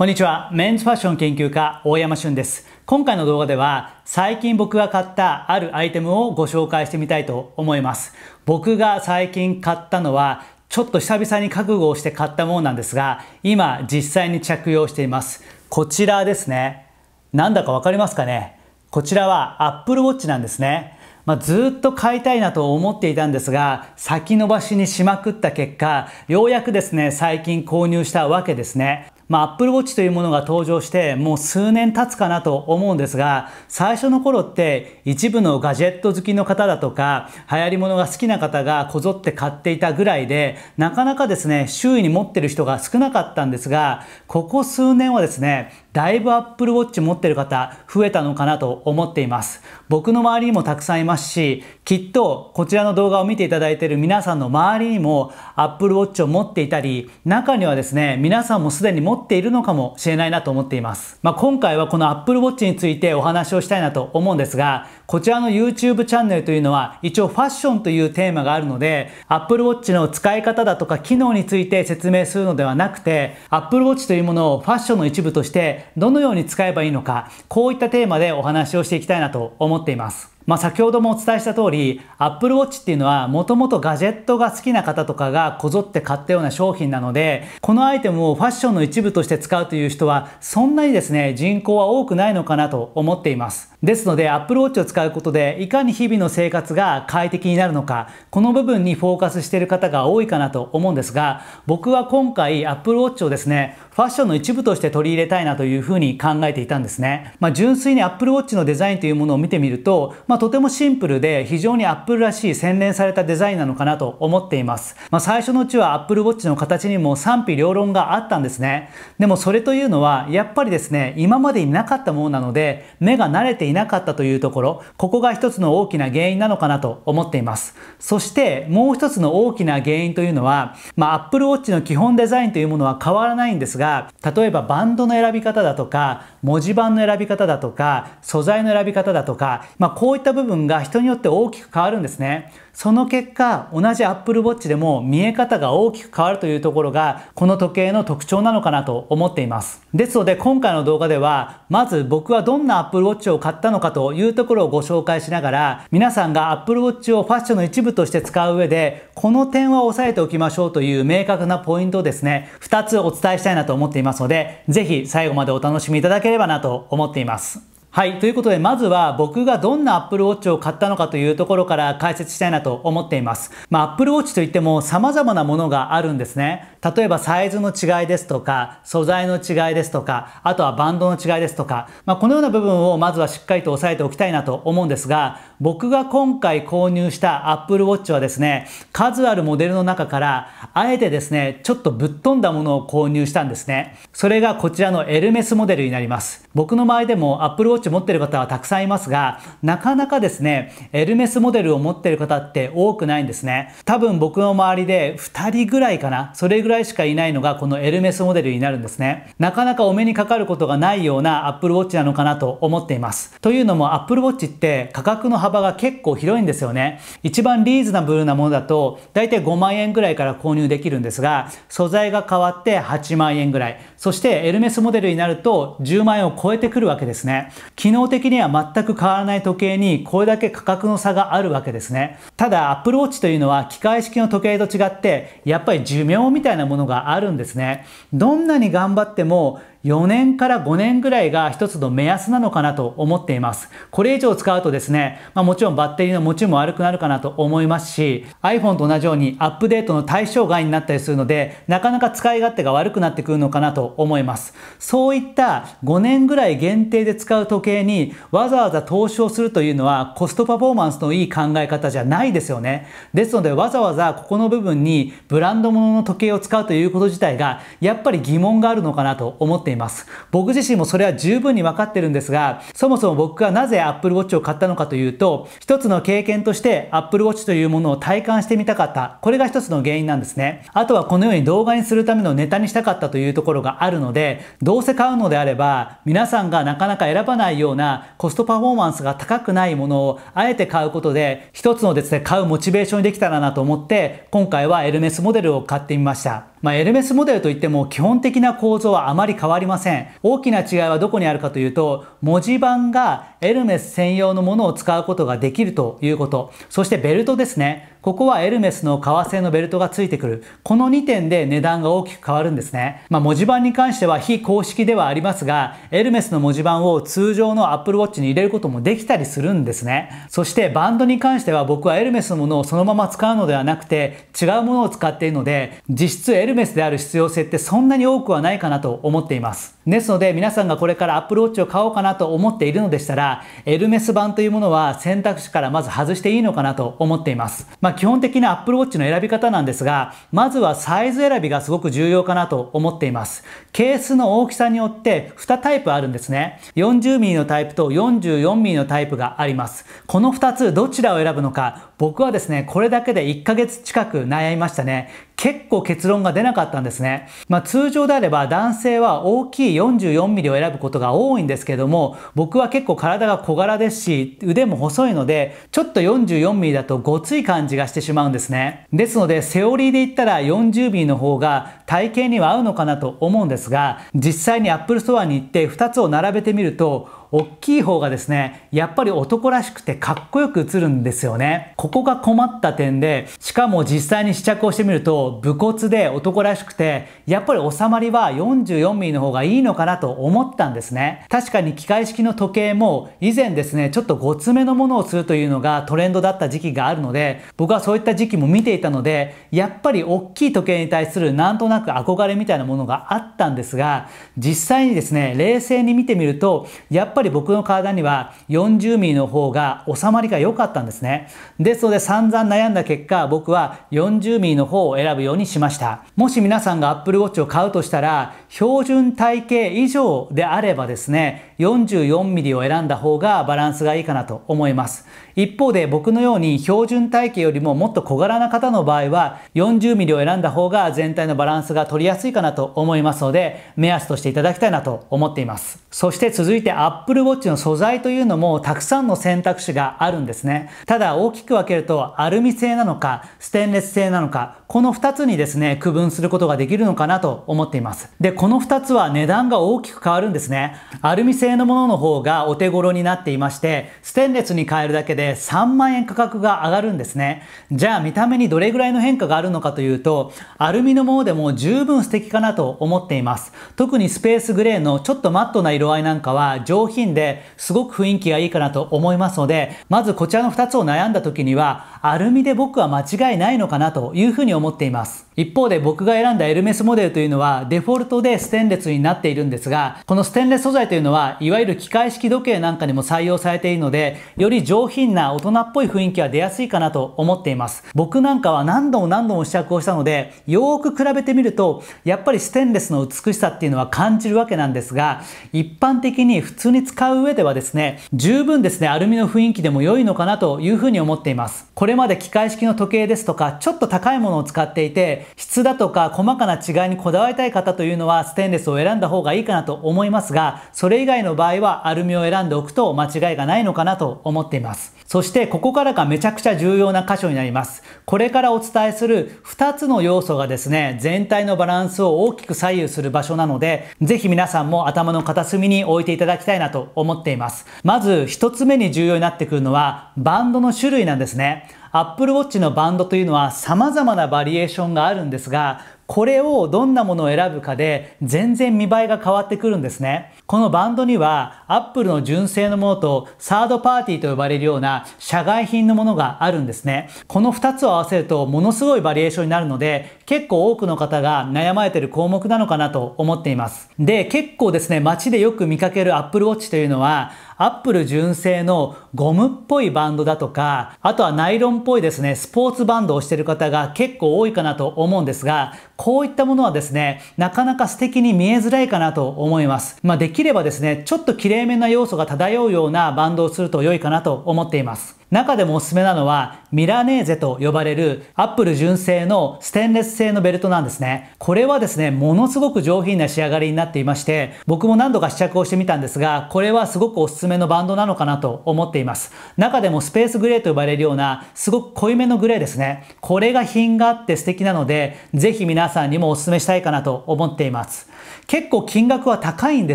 こんにちは。メンズファッション研究家、大山俊です。今回の動画では、最近僕が買ったあるアイテムをご紹介してみたいと思います。僕が最近買ったのは、ちょっと久々に覚悟をして買ったものなんですが、今実際に着用しています。こちらですね。なんだかわかりますかねこちらは Apple Watch なんですね。まあ、ずっと買いたいなと思っていたんですが、先延ばしにしまくった結果、ようやくですね、最近購入したわけですね。まあ、Apple Watch というものが登場してもう数年経つかなと思うんですが、最初の頃って一部のガジェット好きの方だとか、流行り物が好きな方がこぞって買っていたぐらいで、なかなかですね、周囲に持ってる人が少なかったんですが、ここ数年はですね、だいぶ Apple Watch 持ってる方増えたのかなと思っています。僕の周りにもたくさんいますし、きっとこちらの動画を見ていただいている皆さんの周りにも Apple Watch を持っていたり、中にはですね、皆さんもすでに持っているのかもしれないなと思っています。まあ、今回はこの Apple Watch についてお話をしたいなと思うんですが、こちらの YouTube チャンネルというのは一応ファッションというテーマがあるので、Apple Watch の使い方だとか機能について説明するのではなくて、Apple Watch というものをファッションの一部としてどのように使えばいいのか、こういったテーマでお話をしていきたいなと思っています。っていますまあ、先ほどもお伝えした通り Apple Watch っていうのはもともとガジェットが好きな方とかがこぞって買ったような商品なのでこのアイテムをファッションの一部として使うという人はそんなにですね人口は多くないのかなと思っていますですので Apple Watch を使うことでいかに日々の生活が快適になるのかこの部分にフォーカスしている方が多いかなと思うんですが僕は今回 Apple Watch をですねファッションの一部として取り入れたいなというふうに考えていたんですね、まあ、純粋に Apple Watch のデザインというものを見てみるとまあ、とてもシンプルで非常に Apple らしい洗練されたデザインなのかなと思っています。まあ、最初のうちは Apple Watch の形にも賛否両論があったんですね。でもそれというのはやっぱりですね、今までになかったものなので目が慣れていなかったというところ、ここが一つの大きな原因なのかなと思っています。そしてもう一つの大きな原因というのは、まあ、Apple Watch の基本デザインというものは変わらないんですが、例えばバンドの選び方だとか、文字盤の選び方だとか、素材の選び方だとか、まあ、こういいった部分が人によって大きく変わるんですね。その結果、同じ Apple Watch でも見え方が大きく変わるというところが、この時計の特徴なのかなと思っています。ですので、今回の動画では、まず僕はどんな Apple Watch を買ったのかというところをご紹介しながら、皆さんが Apple Watch をファッションの一部として使う上で、この点は押さえておきましょうという明確なポイントをですね、2つお伝えしたいなと思っていますので、ぜひ最後までお楽しみいただければなと思っています。はい。ということで、まずは僕がどんな Apple Watch を買ったのかというところから解説したいなと思っています。まあ、Apple Watch といっても様々なものがあるんですね。例えばサイズの違いですとか、素材の違いですとか、あとはバンドの違いですとか、まあ、このような部分をまずはしっかりと押さえておきたいなと思うんですが、僕が今回購入した Apple Watch はですね、数あるモデルの中から、あえてですね、ちょっとぶっ飛んだものを購入したんですね。それがこちらのエルメスモデルになります。僕の周りでも Apple Watch 持ってる方はたくさんいますが、なかなかですね、エルメスモデルを持ってる方って多くないんですね。多分僕の周りで2人ぐらいかな、それぐらいらいしかいないのがこのエルメスモデルになるんですね。なかなかお目にかかることがないような Apple Watch なのかなと思っています。というのもアップルウォッチって価格の幅が結構広いんですよね。一番リーズナブルなものだと大体5万円ぐらいから購入できるんですが、素材が変わって8万円ぐらい。そしてエルメスモデルになると10万円を超えてくるわけですね。機能的には全く変わらない時計にこれだけ価格の差があるわけですね。ただ Apple Watch というのは機械式の時計と違ってやっぱり寿命みたいななものがあるんですね。どんなに頑張っても4年から5年ぐらいが一つの目安なのかなと思っています。これ以上使うとですね、まあ、もちろんバッテリーの持ちも悪くなるかなと思いますし、iPhone と同じようにアップデートの対象外になったりするので、なかなか使い勝手が悪くなってくるのかなと思います。そういった5年ぐらい限定で使う時計にわざわざ投資をするというのはコストパフォーマンスのいい考え方じゃないですよね。ですのでわざわざここの部分にブランド物の時計を使うということ自体がやっぱり疑問があるのかなと思ってています。僕自身もそれは十分に分かってるんですが、そもそも僕がなぜ Apple Watch を買ったのかというと、一つの経験として Apple Watch というものを体感してみたかった。これが一つの原因なんですね。あとはこのように動画にするためのネタにしたかったというところがあるので、どうせ買うのであれば、皆さんがなかなか選ばないようなコストパフォーマンスが高くないものをあえて買うことで、一つのですね、買うモチベーションにできたらなと思って、今回はエルメスモデルを買ってみました。まあ、エルメスモデルといっても基本的な構造はあまり変わりません。大きな違いはどこにあるかというと、文字盤がエルメス専用のものを使うことができるということ。そしてベルトですね。ここはエルメスの革製のベルトが付いてくる。この2点で値段が大きく変わるんですね。まあ、文字盤に関しては非公式ではありますが、エルメスの文字盤を通常の Apple Watch に入れることもできたりするんですね。そしてバンドに関しては僕はエルメスのものをそのまま使うのではなくて、違うものを使っているので、実質エルメスである必要性ってそんなに多くはないかなと思っています。ですので皆さんがこれから Apple Watch を買おうかなと思っているのでしたら、エルメス版というものは選択肢からまず外していいのかなと思っています。まあまあ、基本的な Apple Watch の選び方なんですが、まずはサイズ選びがすごく重要かなと思っています。ケースの大きさによって2タイプあるんですね。40mm のタイプと 44mm のタイプがあります。この2つどちらを選ぶのか、僕はですね、これだけで1ヶ月近く悩みましたね。結構結論が出なかったんですね。まあ、通常であれば男性は大きい 44mm を選ぶことが多いんですけども、僕は結構体が小柄ですし、腕も細いので、ちょっと 44mm だとごつい感じがしてしまうんですね。ですので、セオリーで言ったら 40mm の方が体型には合うのかなと思うんですが、実際に Apple Store に行って2つを並べてみると、大きい方がですね、やっぱり男らしくてかっこよく映るんですよね。ここが困った点で、しかも実際に試着をしてみると、武骨で男らしくて、やっぱり収まりは 44mm の方がいいのかなと思ったんですね。確かに機械式の時計も、以前ですね、ちょっとごつめのものをするというのがトレンドだった時期があるので、僕はそういった時期も見ていたので、やっぱり大きい時計に対するなんとなく憧れみたいなものがあったんですが、実際にですね、冷静に見てみると、やっぱりぱり僕の体には40 m m の方が収まりが良かったんですね。ですので散々悩んだ結果、僕は40 m m の方を選ぶようにしました。もし皆さんが Apple Watch を買うとしたら、標準体型以上であればですね、44 m m を選んだ方がバランスがいいかなと思います。一方で僕のように標準体型よりももっと小柄な方の場合は、40 m m を選んだ方が全体のバランスが取りやすいかなと思いますので、目安としていただきたいなと思っています。そして続いて Apple Apple Watch の素材というのもたくさんの選択肢があるんですね。ただ大きく分けるとアルミ製なのかステンレス製なのかこの2つにですね区分することができるのかなと思っています。で、この2つは値段が大きく変わるんですね。アルミ製のものの方がお手頃になっていましてステンレスに変えるだけで3万円価格が上がるんですね。じゃあ見た目にどれぐらいの変化があるのかというとアルミのものでも十分素敵かなと思っています。特にスペースグレーのちょっとマットな色合いなんかは上品きで、すごく雰囲気がいいかなと思いますので、まずこちらの2つを悩んだ時には、アルミで僕は間違いないのかなというふうに思っています。一方で僕が選んだエルメスモデルというのは、デフォルトでステンレスになっているんですが、このステンレス素材というのは、いわゆる機械式時計なんかにも採用されているので、より上品な大人っぽい雰囲気は出やすいかなと思っています。僕なんかは何度も何度も試着をしたので、よーく比べてみると、やっぱりステンレスの美しさっていうのは感じるわけなんですが、一般的に普通に使う上ではですね、十分ですね、アルミの雰囲気でも良いのかなというふうに思っています。これまで機械式の時計ですとか、ちょっと高いものを使っていて、質だとか細かな違いにこだわりたい方というのは、ステンレスを選んだ方がいいかなと思いますが、それ以外の場合はアルミを選んでおくと間違いがないのかなと思っています。そしてここからがめちゃくちゃ重要な箇所になります。これからお伝えする2つの要素がですね、全体のバランスを大きく左右する場所なので、ぜひ皆さんも頭の片隅に置いていただきたいなと思っています。まず1つ目に重要になってくるのはバンドの種類なんですね。Apple Watch のバンドというのは様々なバリエーションがあるんですが、これをどんなものを選ぶかで全然見栄えが変わってくるんですね。このバンドには Apple の純正のものとサードパーティーと呼ばれるような社外品のものがあるんですね。この2つを合わせるとものすごいバリエーションになるので結構多くの方が悩まれてる項目なのかなと思っています。で、結構ですね、街でよく見かける Apple Watch というのはアップル純正のゴムっぽいバンドだとか、あとはナイロンっぽいですね、スポーツバンドをしてる方が結構多いかなと思うんですが、こういったものはですね、なかなか素敵に見えづらいかなと思います。まあ、できればですね、ちょっと綺麗めな要素が漂うようなバンドをすると良いかなと思っています。中でもおすすめなのはミラネーゼと呼ばれるアップル純正のステンレス製のベルトなんですね。これはですね、ものすごく上品な仕上がりになっていまして、僕も何度か試着をしてみたんですが、これはすごくおすすめのバンドなのかなと思っています。中でもスペースグレーと呼ばれるような、すごく濃いめのグレーですね。これが品があって素敵なので、ぜひ皆さんにもお勧めしたいかなと思っています。結構金額は高いんで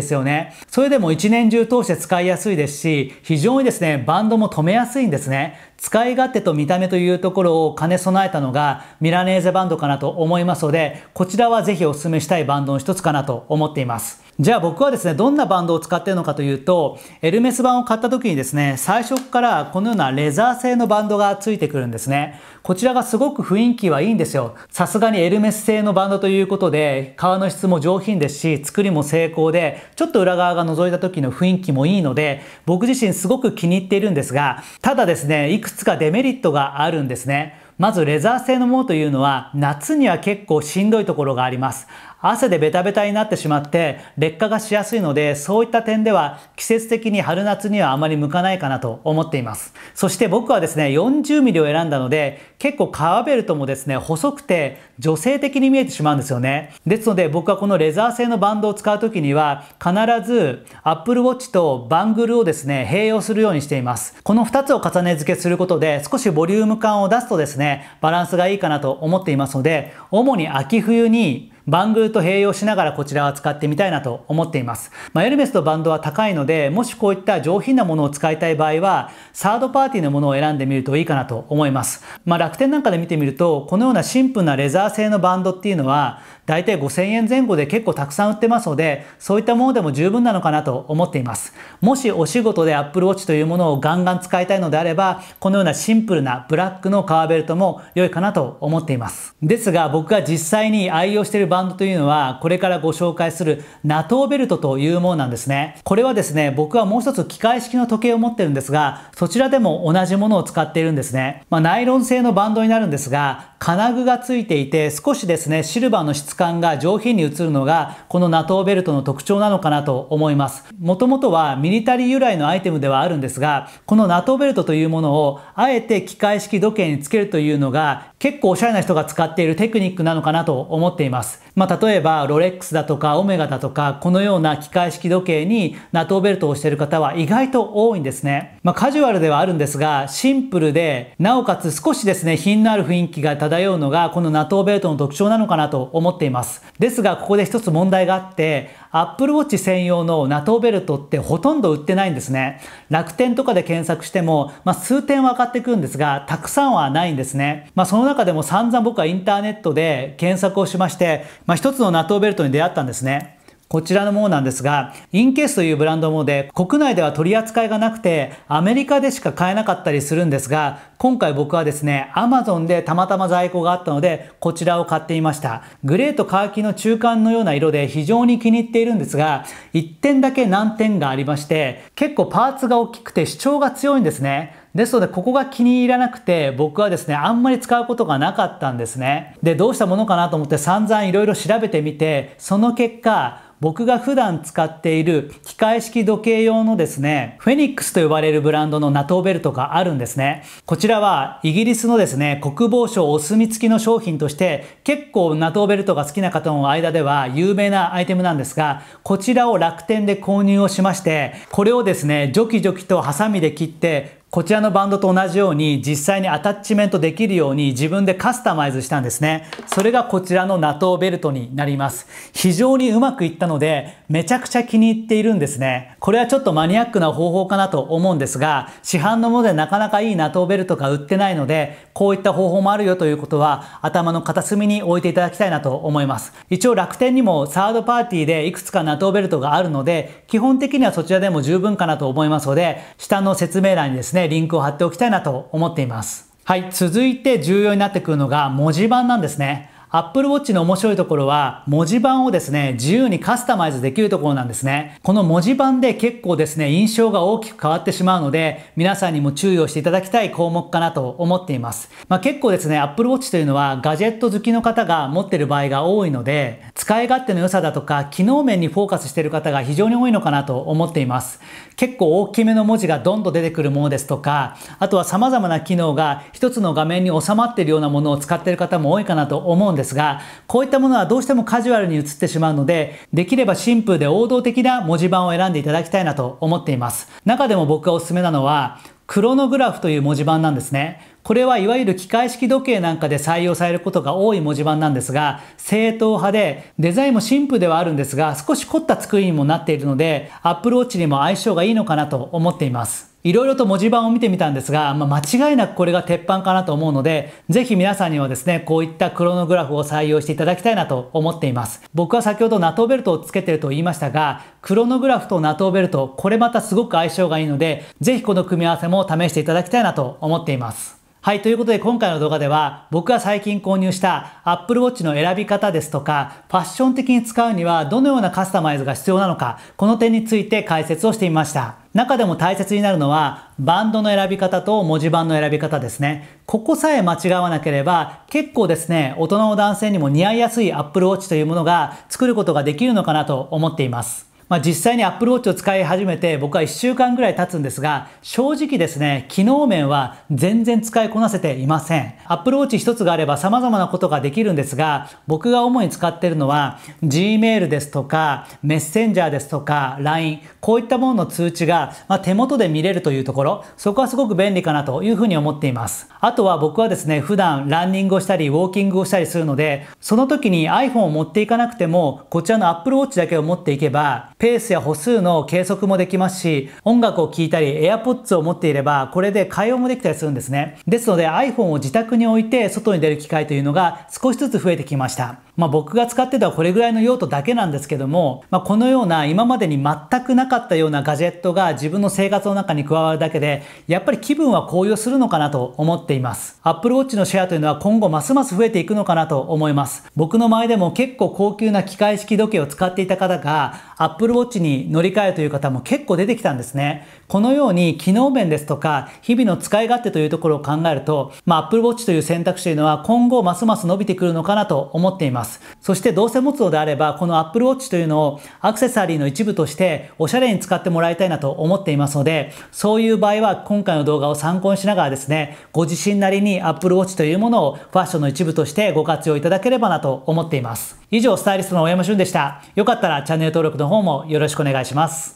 すよね。それでも一年中通して使いやすいですし、非常にですね、バンドも止めやすいんですですね。使い勝手と見た目というところを兼ね備えたのがミラネーゼバンドかなと思いますので、こちらはぜひお勧めしたいバンドの一つかなと思っています。じゃあ僕はですね、どんなバンドを使っているのかというと、エルメス版を買った時にですね、最初からこのようなレザー製のバンドがついてくるんですね。こちらがすごく雰囲気はいいんですよ。さすがにエルメス製のバンドということで、革の質も上品ですし、作りも成功で、ちょっと裏側が覗いた時の雰囲気もいいので、僕自身すごく気に入っているんですが、ただですね、いくくつかデメリットがあるんですね。まずレザー製のものというのは夏には結構しんどいところがあります。汗でベタベタになってしまって劣化がしやすいのでそういった点では季節的に春夏にはあまり向かないかなと思っていますそして僕はですね 40mm を選んだので結構カーベルトもですね細くて女性的に見えてしまうんですよねですので僕はこのレザー製のバンドを使う時には必ず Apple Watch とバングルをですね併用するようにしていますこの2つを重ね付けすることで少しボリューム感を出すとですねバランスがいいかなと思っていますので主に秋冬にバングルと併用しながらこちらは使ってみたいなと思っています。まあ、エルメスとバンドは高いので、もしこういった上品なものを使いたい場合は、サードパーティーのものを選んでみるといいかなと思います。まあ、楽天なんかで見てみると、このようなシンプルなレザー製のバンドっていうのは、大体5000円前後で結構たくさん売ってますので、そういったものでも十分なのかなと思っています。もしお仕事で Apple Watch というものをガンガン使いたいのであれば、このようなシンプルなブラックのカーベルトも良いかなと思っています。ですが、僕が実際に愛用しているバンドバンドというのは、これからご紹介する NATO ベルトというものなんですね。これはですね、僕はもう一つ機械式の時計を持ってるんですが、そちらでも同じものを使っているんですね。まあ、ナイロン製のバンドになるんですが、金具がついていて、少しですね、シルバーの質感が上品に映るのが、この NATO ベルトの特徴なのかなと思います。もともとはミリタリー由来のアイテムではあるんですが、このナト o ベルトというものを、あえて機械式時計につけるというのが、結構おしゃれな人が使っているテクニックなのかなと思っています。まあ、例えばロレックスだとかオメガだとかこのような機械式時計にナトーベルトをしている方は意外と多いんですね、まあ、カジュアルではあるんですがシンプルでなおかつ少しですね品のある雰囲気が漂うのがこのナトーベルトの特徴なのかなと思っていますですがここで一つ問題があって Apple Watch 専用の NATO ベルトってほとんど売ってないんですね。楽天とかで検索しても、まあ、数点は上がってくるんですが、たくさんはないんですね。まあ、その中でも散々僕はインターネットで検索をしまして、まあ、一つの NATO ベルトに出会ったんですね。こちらのものなんですが、インケースというブランドもで、国内では取り扱いがなくて、アメリカでしか買えなかったりするんですが、今回僕はですね、アマゾンでたまたま在庫があったので、こちらを買っていました。グレーとカーキの中間のような色で非常に気に入っているんですが、1点だけ難点がありまして、結構パーツが大きくて主張が強いんですね。ですので、ここが気に入らなくて、僕はですね、あんまり使うことがなかったんですね。で、どうしたものかなと思って散々いろいろ調べてみて、その結果、僕が普段使っている機械式時計用のですね、フェニックスと呼ばれるブランドのナトーベルトがあるんですね。こちらはイギリスのですね、国防省お墨付きの商品として、結構ナトーベルトが好きな方の間では有名なアイテムなんですが、こちらを楽天で購入をしまして、これをですね、ジョキジョキとハサミで切って、こちらのバンドと同じように実際にアタッチメントできるように自分でカスタマイズしたんですね。それがこちらの NATO ベルトになります。非常にうまくいったのでめちゃくちゃ気に入っているんですね。これはちょっとマニアックな方法かなと思うんですが市販のものでなかなかいい NATO ベルトが売ってないのでこういった方法もあるよということは頭の片隅に置いていただきたいなと思います。一応楽天にもサードパーティーでいくつか NATO ベルトがあるので基本的にはそちらでも十分かなと思いますので下の説明欄にですねね、リンクを貼っておきたいなと思っています。はい、続いて重要になってくるのが文字盤なんですね。Apple Watch の面白いところは文字盤をですね、自由にカスタマイズできるところなんですね。この文字盤で結構ですね、印象が大きく変わってしまうので、皆さんにも注意をしていただきたい項目かなと思っています。まあ、結構ですね、Apple Watch というのはガジェット好きの方が持ってる場合が多いので、使い勝手の良さだとか、機能面にフォーカスしている方が非常に多いのかなと思っています。結構大きめの文字がどんどん出てくるものですとか、あとは様々な機能が一つの画面に収まっているようなものを使っている方も多いかなと思うんですが、こういったものはどうしてもカジュアルに映ってしまうので、できればシンプルで王道的な文字盤を選んでいただきたいなと思っています。中でも僕がおすすめなのは、クロノグラフという文字盤なんですね。これはいわゆる機械式時計なんかで採用されることが多い文字盤なんですが、正統派で、デザインもシンプルではあるんですが、少し凝った作りにもなっているので、Apple Watch にも相性がいいのかなと思っています。いろいろと文字盤を見てみたんですが、まあ、間違いなくこれが鉄板かなと思うので、ぜひ皆さんにはですね、こういったクロノグラフを採用していただきたいなと思っています。僕は先ほどナトーベルトをつけてると言いましたが、クロノグラフとナトーベルト、これまたすごく相性がいいので、ぜひこの組み合わせも試していただきたいなと思っています。はい、ということで今回の動画では僕が最近購入した Apple Watch の選び方ですとかファッション的に使うにはどのようなカスタマイズが必要なのかこの点について解説をしてみました。中でも大切になるのはバンドの選び方と文字盤の選び方ですね。ここさえ間違わなければ結構ですね、大人の男性にも似合いやすい Apple Watch というものが作ることができるのかなと思っています。まあ、実際にアップルウォッチを使い始めて僕は1週間ぐらい経つんですが正直ですね機能面は全然使いこなせていませんアップルウォッチ一つがあれば様々なことができるんですが僕が主に使っているのは Gmail ですとかメッセンジャーですとか LINE こういったものの通知が、ま手元で見れるというところそこはすごく便利かなというふうに思っていますあとは僕はですね普段ランニングをしたりウォーキングをしたりするのでその時に iPhone を持っていかなくてもこちらの Apple Watch だけを持っていけばペースや歩数の計測もできますし、音楽を聴いたり、AirPods を持っていれば、これで会話もできたりするんですね。ですので iPhone を自宅に置いて外に出る機会というのが少しずつ増えてきました。まあ、僕が使ってたこれぐらいの用途だけなんですけども、まあ、このような今までに全くなかったようなガジェットが自分の生活の中に加わるだけで、やっぱり気分は高揚するのかなと思っています。Apple Watch のシェアというのは今後ますます増えていくのかなと思います。僕の前でも結構高級な機械式時計を使っていた方が、Apple Watch に乗り換えるという方も結構出てきたんですね。このように機能面ですとか、日々の使い勝手というところを考えると、まあ、Apple Watch という選択肢というのは今後ますます伸びてくるのかなと思っています。そしてどうせ持つのであれば、この Apple Watch というのをアクセサリーの一部としておしゃれに使ってもらいたいなと思っていますので、そういう場合は今回の動画を参考にしながらですね、ご自身なりに Apple Watch というものをファッションの一部としてご活用いただければなと思っています。以上、スタイリストの大山俊でした。よかったらチャンネル登録の方もよろしくお願いします。